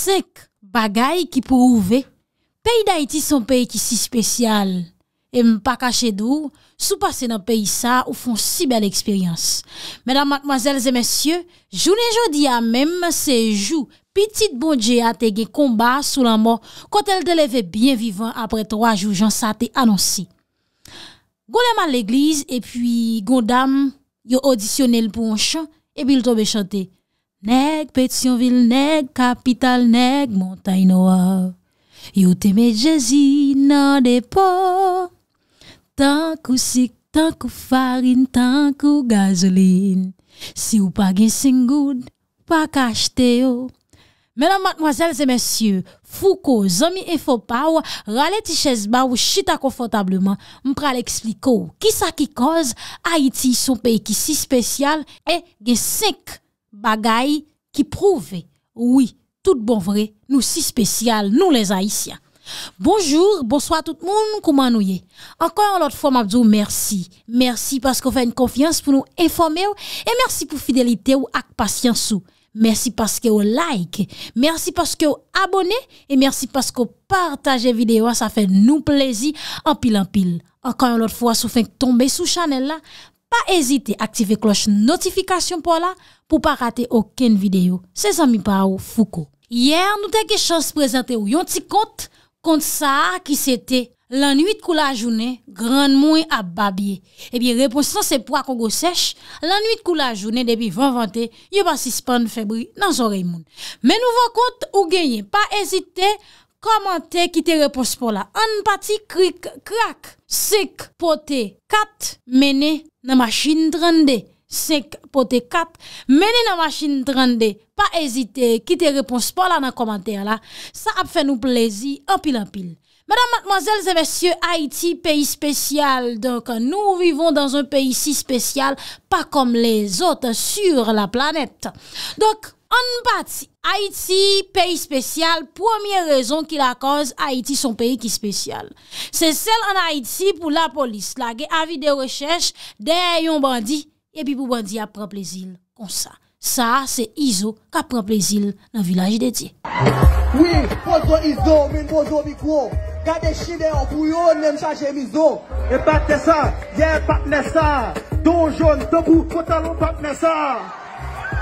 Sek bagay ki pou ouve, peyi da iti son peyi ki si spesyal. E mpa kache dou, sou pase nan peyi sa ou fon si bel eksperyans. Mèdam matmazèl zè mèsyè, jounen jodi a mèm se jou, pitit bonje a te gen komba sou lan mor, kote l deleve bien vivan apre 3 jou jan sa te anonsi. Gou lèman l'eglise, e pwi gondam yo audisyonel pou an chan, e bil tobe chantei. Nèk Pétionville, nèk Kapital, nèk Montaïnois. Youte me djezi nan depo. Tankou sik, tankou farine, tankou gazoline. Si ou pa gen sengoud, pa ka achete yo. Mèlan matnoazèl zè mèsyè, fou ko zomi e fopaw, ralè ti chèzba ou chita konfotableman. Mpral ekspliko, ki sa ki koz, Aiti yon pey ki si spesyal, e gen sik. Bagay ki prouve, woui, tout bon vre, nou si spesyal, nou les haisyan. Bonjour, bonsoit tout moun, kouman nou ye. Ankan yon lot fwa mabzou, mersi. Mersi paskou fè yon konfians pou nou informe ou, e mersi pou fidelite ou ak pasyans ou. Mersi paskou yo like, mersi paskou yo abone, e mersi paskou partaje videwa, sa fè nou plezi, anpil anpil. Ankan yon lot fwa sou fè yon tombe sou chanel la, pa ezite aktive kloche notifikasyon pou la pou pa rate oken videyo. Se zan mi pa ou fuko. Yer nou teke chans prezente ou yon ti kont kont sa ki se te lan nwit kou la jounen gran mouye a babye. Ebi eh repos nan se po akongo sech, lan nwit kou la jounen debi van vante yon pa si span febri nan zorey moun. Men nou va kont ou genye, pa ezite komante ki te repos pou la. An pati krik krak sek pote kat mene nan machin 30D, 5 pote 4, meni nan machin 30D, pa ezite, kite repons pa la nan komantè la, sa ap fè nou plezi, anpil anpil. Madame, mademoiselle, zè mèsyè, Haiti, peyi spèsyal, nou vivon dans un peyi si spèsyal, pa kom les ot sur la planète. Donk, An bati Haïti, peyi spesyal, pwemye rezon ki la koz Haïti son peyi ki spesyal. Se sel an Haïti pou la polis, la ge avi de rechèche den yon bandi, e pi pou bandi ap pran plezil kon sa. Sa se Izo ka pran plezil nan vilaj de diye.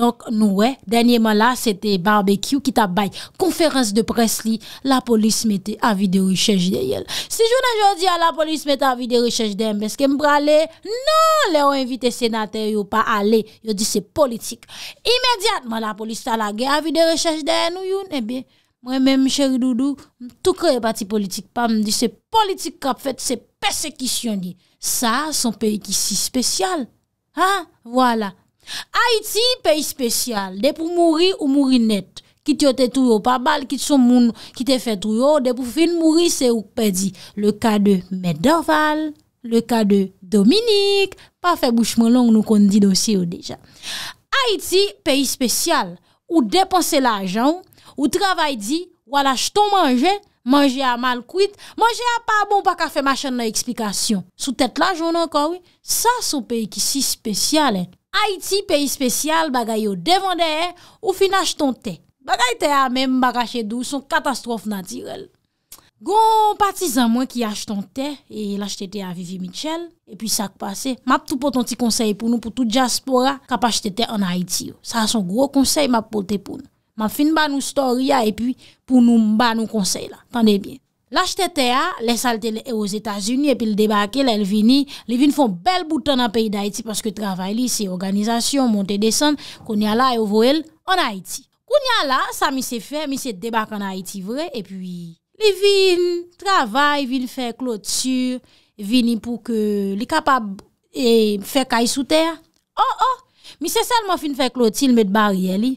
Donk nou we, denye man la, se te barbekyou ki tabay. Konferans de pres li, la polis mette avi de rechèche de yel. Se joun anjou di a la polis mette avi de rechèche de yel, beske mbra le, nan, le ou invite senatè yon pa ale, yon di se politik. Imediat man la polis tala ge avi de rechèche de yel nou yon, ebe. Eh Mwen men mchèri doudou, mtou kre epati politik pa, mdi se politik kap fèt se persekisyon li. Sa, son peyi ki si spesyal. Ha, wala. Ha iti, peyi spesyal, de pou mouri ou mouri net, ki tiyote tou yo pa bal, ki tson moun, ki te fe tou yo, de pou fin mouri, se ou pe di, le ka de Mederval, le ka de Dominique, pa fe bouchman long nou kon di dosye ou deja. Ha iti, peyi spesyal, ou depanse la ajan, ou travay di, wala chton manje, manje a mal kwit, manje a pa bon pa ka fe machan na eksplikasyon. Sou tete la jounan kawin, sa sou peyi ki si spesyal et, Haiti, peyi spesyal, bagay yo devande e, ou fin acheton te. Bagay te a mem bagache dou, son katastrofe natirel. Gon patizan mwen ki acheton te, e lache te a Vivi Mitchell, e pi sak pase, map tou poton ti konsey pou nou pou tout diaspora kapache te te an Haiti yo. Sa son gro konsey map poten pou nou. Map fin ban nou storia, e pi pou nou ban nou konsey la. Tande bien. La jte te a, le salte le e os Etats-Unis, epi le debake, le el vini, le vini fon bel boutan an peyi d'Haïti, paske travay li, se organizasyon, monte desan, konya la, evo el, an Haïti. Konya la, sa mi se fè, mi se debake an Haïti vre, epi li vini, travay, vini fè klot sur, vini pou ke li kapab fè kay sou ter. Oh, oh, mi se salman fè klot sil met barye li.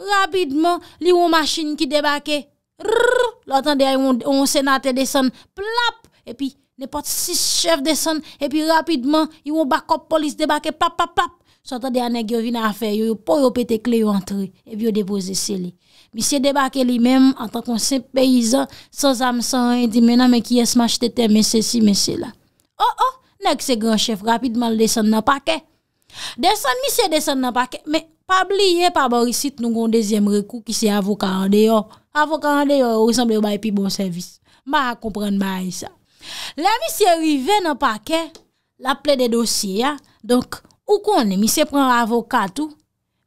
Rapidman, li wou masin ki debake. Rrrr, lotan deya yon senate desan, plap, epi ne pot 6 chef desan, epi rapidman yon bakop polis debake, plap, plap, plap. Sotan deya neg yon vina afer, yon pou yon pete kle yon antre, yon vyo depose se li. Misye debake li menm, an tan kon se peyizan, so zam san, yon di mena me kyes ma jte teme se si, me se la. Oh, oh, neg se gran chef rapidman l desan nan pake. Desan misye desan nan pake, me pabli ye paborisit nou gon dezyem rekou ki se avoka an deyo. Avokat de bon yo resamble ou bayi pi bon servis. Ma a komprende bayi sa. La mi se rive nan pa ke la ple de dosye ya. Donk, ou konen mi se pren avokat ou.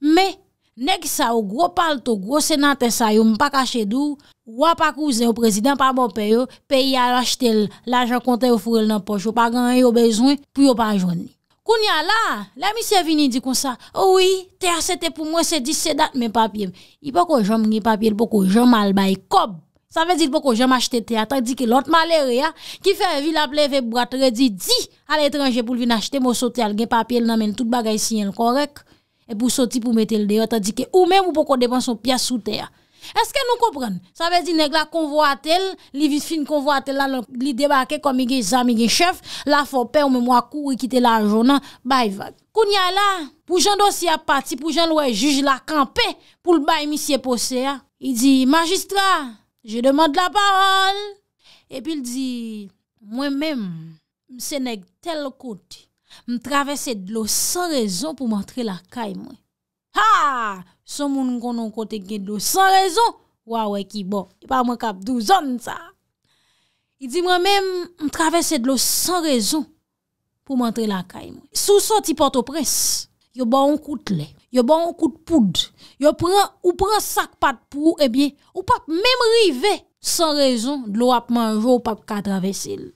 Me, nek sa ou gwo pal to gwo senante sa yo mpa kache dou. Wap akouze ou prezident pa mpè yo. Pè yal achete l'ajan kontè ou furel nan poch. Ou pa gan yon bezoun pou yon panjouni. Kounya la, la mi se vini di kon sa, owi, oh te a sete pou mwen se di sedat men papye. I pou kon jom gen papye, pou kon jom albay kob. Sa ve di pou kon jom achete te a, ta di ke lot malere ya, ki fe evi la pleve, evi bratre, di, di, al etranje pou vin achete, mou sote al gen papye, nanmen tout bagay si yen korek. E pou sote pou mete l deyo, ta di ke ou men mou pou kon depan son piya sote ya. Eske nou kompren? Sa vezi neg la konvo atel, li vi fin konvo atel la li debake komi ge zami ge chef, la fo pe ou me mwa kou e kite la jounan, bay vag. Kounya la, pou jan dosi apati, pou jan lwe juj la kampe, pou lbay misye posea. I di, magistra, je demande la parol. E pi li di, mwen men, mse neg tel kote, m travese dlo san rezon pou montre la kay mwen. Ha! Son moun m konon kote gen dlo san rezon, waw wè ki bo. Y pa m wak ap douzon sa. Y di mwen m travese dlo san rezon pou mantre la kay moun. Sou son ti poto pres, yo ba wak koute le, yo ba wak koute poud. Yo pren, ou pren sak pat pou ebye, ou pap mèm rive san rezon dlo wap manjou pap katravese lè.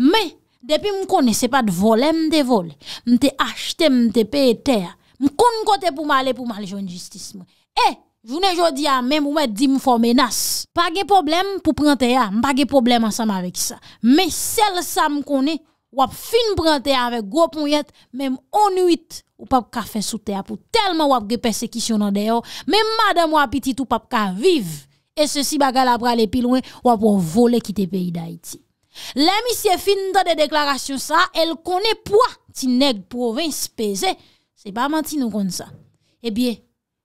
Mè, depi m konese pat volem de vole, m te achte, m te pe etè a. Mkoun mkote pou malè pou malè joun justice mwen. E, jounen jodi a, mè mwè dim fò menas. Pagè problem pou prantè a, mpagè problem ansam avèk sa. Mè sel sa mkone, wap fin prantè a avèk gòp mwen yet, mè mwè onuit wap kafe soute a pou telman wap ge persekisyon nan deyo. Mè mwè madè mwè apitit wap ka viv. E se si bagal apra le pilwen, wap wap wap vole kite peyi da iti. Lè misye fin dan de deklarasyon sa, el konè poua ti neg province peze... Se ba manti nou kon sa? E eh bie,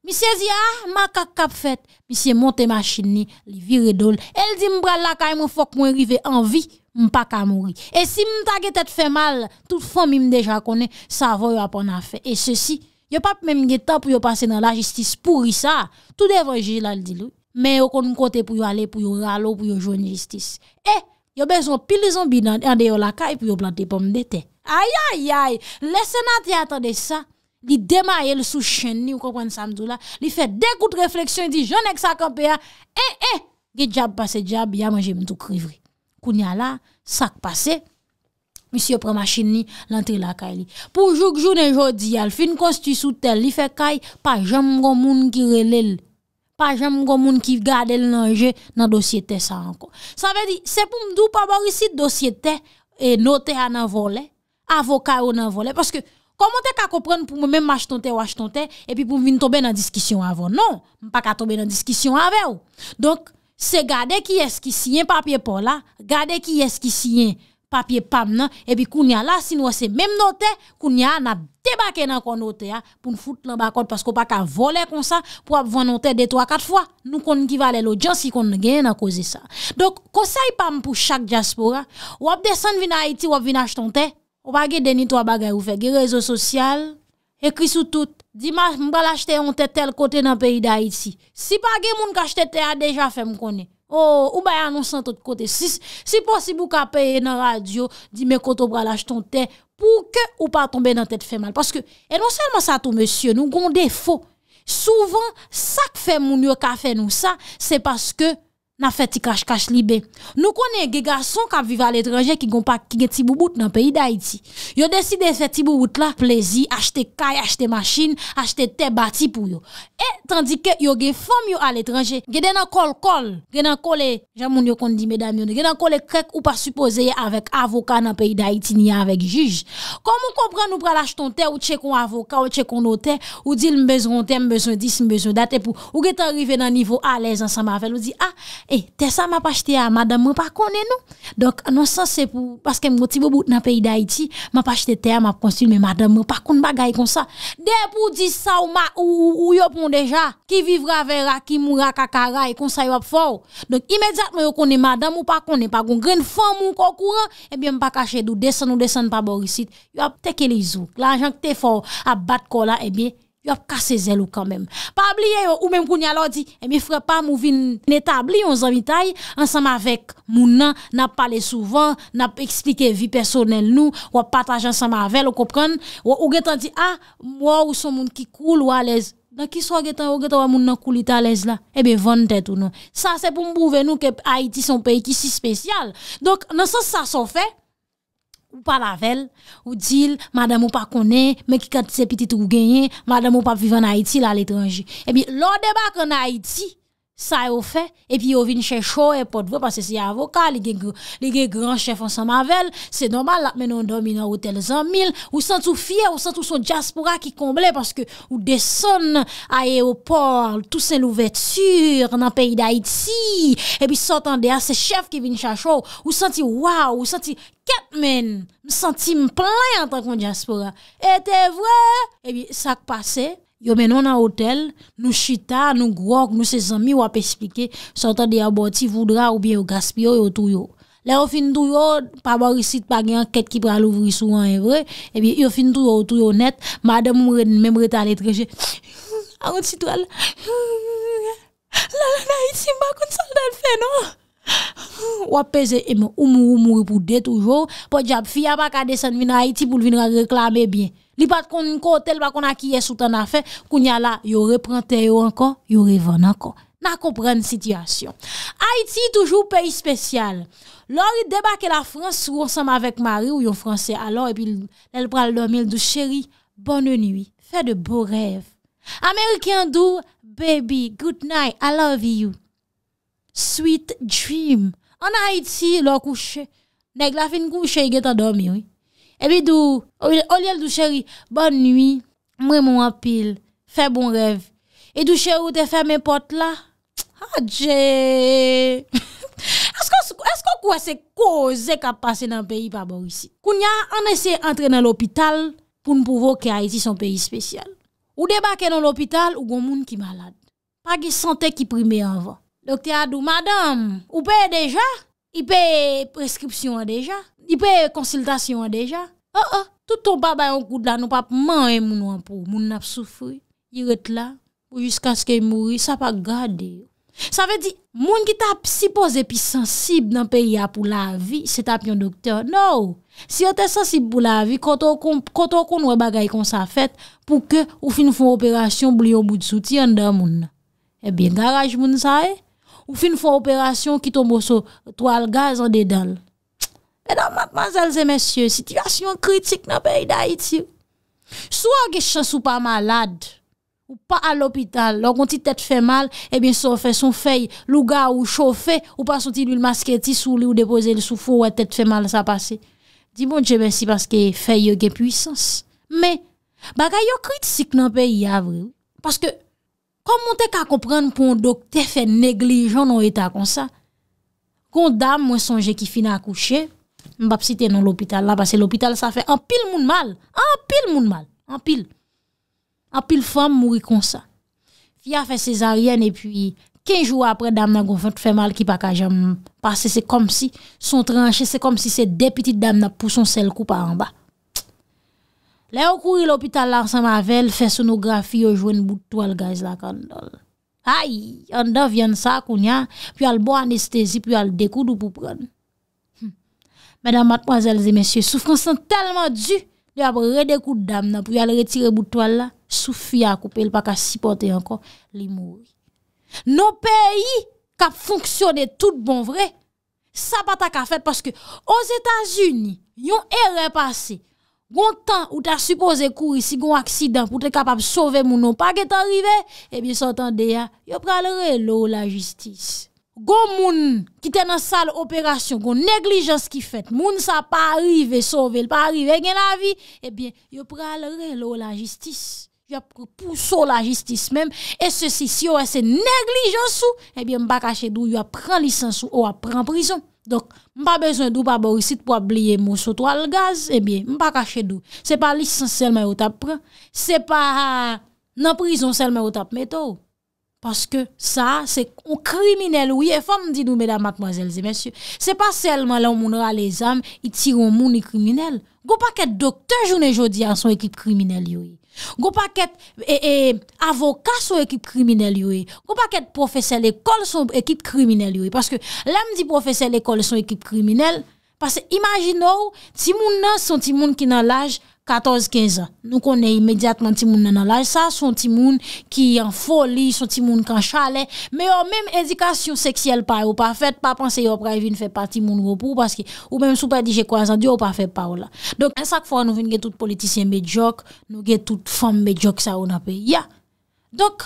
mi se zi a, ah, maka kap fet, mi se monte ma chini, li vire dol, el di mbra laka e mou fok moun rive anvi, mpa ka mouri. E si mta ge tet fe mal, tout fom im deja konen, sa vò yo apon a fe. E se si, yo pap mem ge ta pou yo pase nan la jistis, pou ri sa, tout devan je la di lou, men yo kon mkote pou yo ale, pou yo ralo, pou yo joun jistis. E, yo bezon pil zon bidan, yande yo laka e pou yo blante pom dete. Aya, aya, lese nan te atade sa, li demaye l sou chen ni, ou konpwen sa mdou la, li fe dekout refleksyon, di jen ek sa kompe ya, e, e, ge djab pase djab, ya manje mdou krivri. Koun ya la, sak pase, misi yo prema chen ni, lantri la kay li. Pou jou kjoun enjou di al, fin konsti sou tel, li fe kay, pa jen mgon moun ki rele l, pa jen mgon moun ki gade l nanje, nan dosyete sa anko. Sa ve di, se pou mdou pa bori si dosyete, e note an avole, avokay an avole, paske Koman te ka kopren pou mwen mwen mwache ton te, wache ton te, epi pou mwen vin tobe nan diskisyon avon? Non, mwen pa ka tobe nan diskisyon avon. Donk, se gade ki eski siyen papye pol la, gade ki eski siyen papye pam nan, epi koun ya la, si nou ase mwen mwen noter, koun ya na debake nan kon noter ya, pou mwen foute nan bakon, pasko mwen pa ka vole kon sa, pou ap vo nan noter de 3-4 fwa, nou kon givalen lo djan si kon gen na koze sa. Donk, konsey pam pou chak diaspora, wap desen vin a iti, wap vin ach ton te, Ou ba gen deni to a bagay ou fe, gen rezo sosyal, ekri sou tout, di ma mbala jte yon tete tel kote nan peyi da iti. Si pa gen moun kache tete a deja fe mkone, oh, ou ba yon anonsan ton kote. Si posibou ka peye nan radyo, di me koto mbala jte ton te, pou ke ou pa tombe nan tete fe mal. E non selman sa tou monsye nou, gonde fo, souvan sa ke fe moun yo ka fe nou sa, se paske, nan feti kash kash libe. Nou konen ge gason kap vive al etranje ki gon pak ki gen tibou bout nan peyi da iti. Yo deside feti tibou bout la, plezi, achete kay, achete machine, achete te bati pou yo. E, tandi ke yo ge fom yo al etranje, ge denan kol kol, genan kole, jan moun yo kon di me dam yon, genan kole krek ou pa supposeye avèk avoka nan peyi da iti ni avèk juj. Kom moun kompran nou pral acheton te, ou tche kon avoka, ou tche kon notè, ou dil mbezoun te, mbezoun dis, mbezoun date pou, ou gete arrive nan nivou a lezansan E, te sa ma pa chete a, madame mou pa kone nou. Donk, anonsan se pou, paske mou ti bo bout na peyi da iti, ma pa chete te a, ma pou konsil, men madame mou pa kone bagay kon sa. De pou di sa ou ma, ou yop mou deja, ki vivra ve ra, ki mou ra kakara, e kon sa yop fò. Donk, imediat mou yo kone madame mou pa kone, pa goun gren fò mou kò kouran, e bie mou pa kache dou, desan ou desan pa bò risit. Yop, teke li zouk. La anjan ki te fò, ap bat kò la, e bie, Yo ap kase zelou kamem. Pa abliye yo, ou menm kou nyalo di, e eh, mi fwe pa mou vi neta abli yo zanmi tay, ansam avek moun nan, nap pale souvan, nap eksplike vi personel nou, wap pataj ansam avek, lo kopren, wou ou getan di, a, mou ah, ou son moun ki koul ou alez, dan ki sou a getan, ou getan wap moun nan koul ita alez la, e be von det ou nou. Sa se pou mbouve nou ke Haiti son peyi ki si spesyal. Donk nan sa sa son fe, Ou pa lavel, ou dil, madame ou pa konen, men ki kat se pitit ou genyen, madame ou pa vivan Haiti la letranji. Ebi, eh lodeba konen Haiti, Sa yo fe, e pi yo vin chè chò, e pot vwe, pasè si avoka, li gen gran chèf an sa mavel, se nomal ap menon domi nan hotel zan mil, ou sentou fie, ou sentou son diaspora ki komble, pasè ke ou deson aéroport, tousen lou vètur nan peyi da Haiti, e pi sotande a se chèf ki vin chè chò, ou senti waw, ou senti ket men, senti m plen an takon diaspora, etè vwe, e pi sak pase, yo menon nan otel, nou chita, nou grok, nou se zami wap esplike sota di aboti voudra ou bi yo gaspi yo yo tou yo le yo fin tou yo, pa ba risit pa gen anket ki pral ouvri sou an evre e bi yo fin tou yo yo tou yo net, madem mwen mwen mwen mwen taletreje anwonsi tou ala lalan ha iti mbakoun salda an fe non wap pese eme, oum oum oum oum pou de tou yo pou jap fi ya baka desen vin ha iti pou vin reklame bin Li pat kon ko tel pa kon a kiye sou tan a fe, koun ya la, yo repren te yo ankon, yo revan ankon. Na komprene sityasyon. Haiti, toujou peyi spesyal. Lor debake la Frans, ronsam avek mari ou yon Fransè alor, epi nel pral 2012, chéri, bonne nui, fe de bo rev. Amerikyan dou, baby, good night, I love you. Sweet dream. An Haiti, lor kouche, neg la fin kouche, yon geta domi, oui. Ebi dou, ol yel dou chèri, bonn nwi, mwen mwen apil, fè bon rev. E dou chèri ou te fè men pot la, adjè. Esko kwa se koze ka pase nan peyi pa borisi? Koun ya, an ese entre nan l'opital pou nou pouvo ke Haiti son peyi spesyal. Ou debake nan l'opital, ou goun moun ki malade. Pa ki sante ki prime anvan. Dokte Adou, madame, ou peye deja? Ipeye preskripsyon an deja? Ipe konsiltasyon an deja? An oh, an, oh, tout ton baba yon koud la, nou pap man yon moun an pou. Moun nap soufri, yi ret la, ou jiska skye mouri, sa pa gade. Sa ve di, moun ki tap si pose epi sensib nan pe ya pou la vi, se tap yon doktor. Nou, si yo te sensib pou la vi, koto kon wè bagay kon sa fet, pou ke ou fin foun operasyon blyo boud souti an da moun. Ebyen eh garaj moun sa e, ou fin foun operasyon ki tombo so toal gaz an dedal. Edan matman zelze mensyo, Sityasyon kritik nan peyi da iti ou. Sou an gen chans ou pa malade, Ou pa al l'opital, Lò kon ti tèt fè mal, Ebyen sou fè son fèy louga ou chow fè, Ou pa sou ti l'il maske ti sou li ou depoze li sou fò, Ou wè tèt fè mal sa pase. Di bon dje bensi paske fèy yo gen pwisans. Me, baga yo kritik nan peyi avre ou. Paske, Kon moun te ka komprenn pou an dok te fè neglijon ou etan konsa. Kon dam mwen sonje ki fin akouche ou, Mbap si tenon l'opital la, basse l'opital sa fe anpil moun mal, anpil moun mal, anpil. Anpil fom mouri kon sa. Fia fe sezarien, e pi kinjou apre dam nan kon fote fe mal ki pa kajan. Pase se kom si, son tranche, se kom si se depitit dam nan pouson sel kou pa anba. Le yo kouri l'opital la, anseman vel, fesonografi, yo jwen boutou al gaz la kandol. Ay, an da vyen sa koun ya, pi al bo anestesi, pi al dekoudou pou pren. Madame, mademoiselles et messieurs, souffrance sont tellement due, il y a bré des coups de dame, non, pour y aller retirer bout de toile, souffri à couper, il n'y a pas qu'à supporter encore les mouilles. Nos pays, qui a fonctionné tout bon vrai, ça n'a pas été fait parce qu'aux Etats-Unis, y'en est repassé. Gantant ou t'as supposé courir si y'a un accident pour t'être capable de sauver mounon, pas que t'arrives, et eh bien s'entendez, y'a pralé l'eau ou la justice. Gon moun ki ten nan sal operasyon, gon neglijans ki fet, moun sa pa arrive, sovel, pa arrive gen la vi, ebyen, eh yo pral relo la jistis. Yo pouso la jistis menm. E se si yo ese neglijans sou, ebyen, eh mba kache dou yo a pren lisans ou yo a pren prizon. Dok, mba bezwen dou pa borisit pou abliye moun sotwa l gaz, ebyen, eh mba kache dou. Se pa lisans selmen yo tap pren, se pa nan prizon selmen yo tap meto ou. Paske sa, se kriminel ouye, e fam di nou, mèdam, matmazèlze, mèsyou, se pa selman la ou moun ra les am, i tiroun moun i kriminel. Gopaket doktor jounen jodi an son ekip kriminel yoye. Gopaket avokat son ekip kriminel yoye. Gopaket profese l'ekol son ekip kriminel yoye. Paske lèm di profese l'ekol son ekip kriminel, paske imagino ou, ti moun nan son ti moun ki nan lajj, 14-15 an. Nou konen imediatman timoun nan laj sa, son timoun ki yon foli, son timoun kan chale, oh, me yon menm edikasyon seksyel pa ou pa fet, pa panse yon previ ne feb pa timoun wopou, paske ou menm sou pa dije kwa zan, diyo ou pa feb pa ou la. Donk, an sak fwa nou ven gen tout politisyen me djok, nou gen tout fom me djok sa ou na pe. Ya! Donk,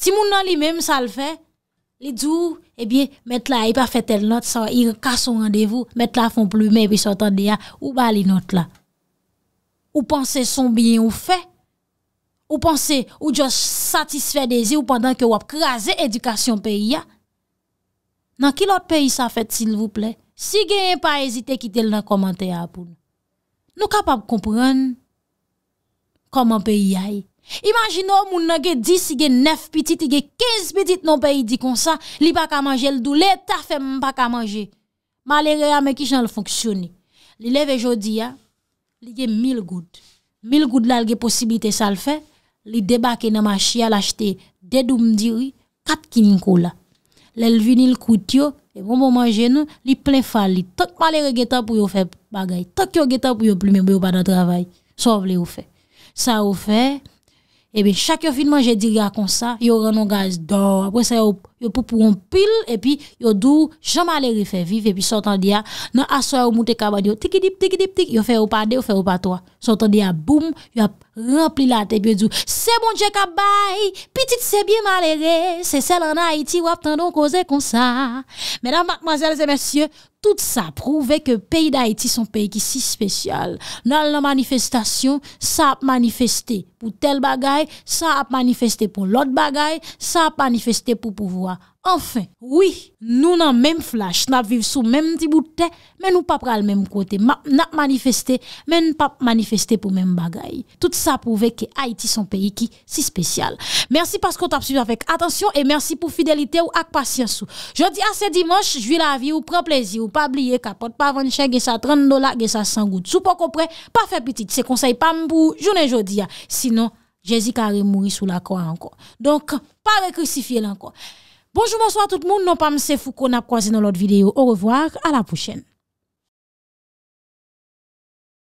timoun nan li menm sa l fe, li djou, oh, ebyen, eh met la yon pa fet el not, sa yon ka son randevou, met la fon plume, ebyen sa otan de ya, ou ba li not la. Ou panse son biyen ou fe? Ou panse ou diyo satisfè dezi ou pandan ke wap krasè edukasyon peyi ya? Nan ki lot peyi sa fèt s'il vous plè? Si gen yon pa ezite kite l nan komante ya pou? Nou kapab komprèn? Koman peyi ya? Imaginò moun nan gen 10, gen 9 pitit, gen 15 pitit nan peyi di konsa Li baka manje l dou, li tafè m baka manje Ma li reyame ki jen l foksyoni Li leve jodi ya? Li gen mil goud. Mil goud la li gen posibite sa l fe. Li debake nan ma chia l achete. Dedou mdiri, kat kiniko la. Le l vini l kout yo. E bon bon manje nou. Li plen fa li. Tok malere geta pou yo fe bagay. Tok yo geta pou yo plume yo bada travay. Sov le yo fe. Sa yo fe. Ebe, chak yo fin manje diri a kon sa. Yo renon gaz. Do, apwe sa yo... yo poupouon pil, epi yo dou, jan maleri fe viv, epi sotan diya, nan aswa ou mouten kaba diyo, tikidip, tikidip, tikidip, yo fe ou pa de, yo fe ou pa to, sotan diya, boum, yo ap rempli la te, epi yo dou, se bon dje kabay, pitit se bie maleri, se sel an Haiti, wap tan don koze kon sa. Mèdame, mademoiselles et messieurs, tout sa prouve ke peyi d'Haïti son peyi ki si spesyal. Nan nan manifestasyon, sa ap manifesté pou tel bagay, sa ap manifesté pou lot bagay, sa Enfin, oui, nous dans même flash, nous vivons sous même petit bout de terre, mais nous pas le même côté. Nous manifesté, mais nous pas manifesté pour même bagaille. Tout ça prouve que Haïti son pays qui si spécial. Merci parce qu'on as suivi avec attention et merci pour fidélité ou ak patience. dis à ce dimanche, je la vie ou prend plaisir ou pas oublier capote pas vendre cher, ça 30 dollars, ça 100 gouttes. Sous pas compris, pas faire petit, c'est conseil pas pour journée jeudi. Hein. Sinon, Jésus carré mourir sous la croix encore. Donc, pas crucifié encore. Bonjour, bonsoir tout le monde. Non pas M. Foucault, a croisé dans l'autre vidéo. Au revoir, à la prochaine.